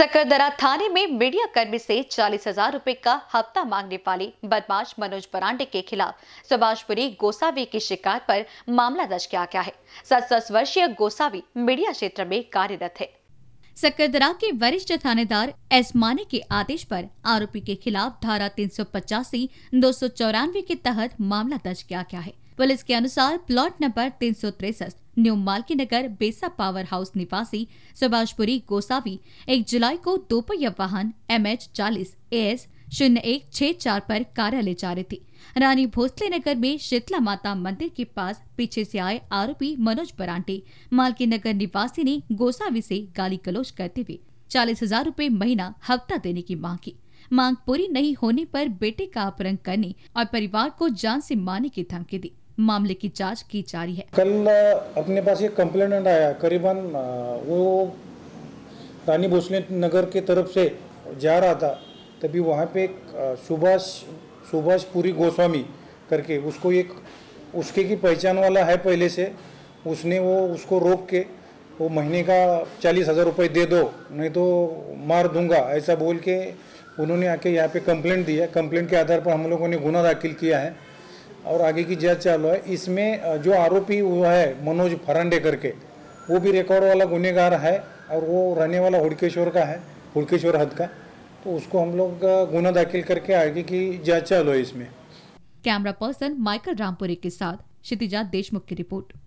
सकरदरा थाने में मीडिया कर्मी से चालीस हजार रूपए का हफ्ता मांगने वाले बदमाश मनोज बरांडे के खिलाफ सुभाषपुरी गोसावी की शिकायत पर मामला दर्ज किया गया है सतसठ वर्षीय गोसावी मीडिया क्षेत्र में कार्यरत है सकरदरा के वरिष्ठ थानेदार एस माने के आदेश पर आरोपी के खिलाफ धारा तीन सौ पचासी दो सौ चौरानवे के तहत मामला दर्ज किया गया है पुलिस के अनुसार प्लॉट नंबर तीन सौ तिरसठ न्यू मालकी नगर बेसा पावर हाउस निवासी सुभाषपुरी गोसावी एक जुलाई को दोपहिया वाहन एम एच चालीस ए एस शून्य एक छह चार पर कार्यालय जा रही थी रानी भोसले नगर में शीतला माता मंदिर के पास पीछे से आए आरोपी मनोज बरांटे मालकी नगर निवासी ने गोसावी से गाली गलोच करते हुए चालीस हजार रूपए महीना हफ्ता देने की मांग की मांग पूरी नहीं होने पर बेटे का अपहरण करने और परिवार को जान से मारने की धमकी दी मामले की जाँच की जा रही है कल अपने पास एक कम्प्लेन आया करीबन वो रानी भोसले नगर के तरफ से जा रहा था तभी वहाँ पे एक सुभाष सुभाष पुरी गोस्वामी करके उसको एक उसके की पहचान वाला है पहले से उसने वो उसको रोक के वो महीने का चालीस हज़ार रुपये दे दो नहीं तो मार दूंगा ऐसा बोल के उन्होंने आके यहाँ पे कंप्लेंट दी है कंप्लेंट के आधार पर हम लोगों ने गुना दाखिल किया है और आगे की जांच चालू है इसमें जो आरोपी हुआ है मनोज फरांडे करके वो भी रिकॉर्ड वाला गुनेगार है और वो रहने वाला हुड़केश्वर का है हुड़केश्वर हद का तो उसको हम लोग गुना दाखिल करके आगे की जांच चालू है इसमें कैमरा पर्सन माइकल रामपुरी के साथ क्षितिजा देशमुख की रिपोर्ट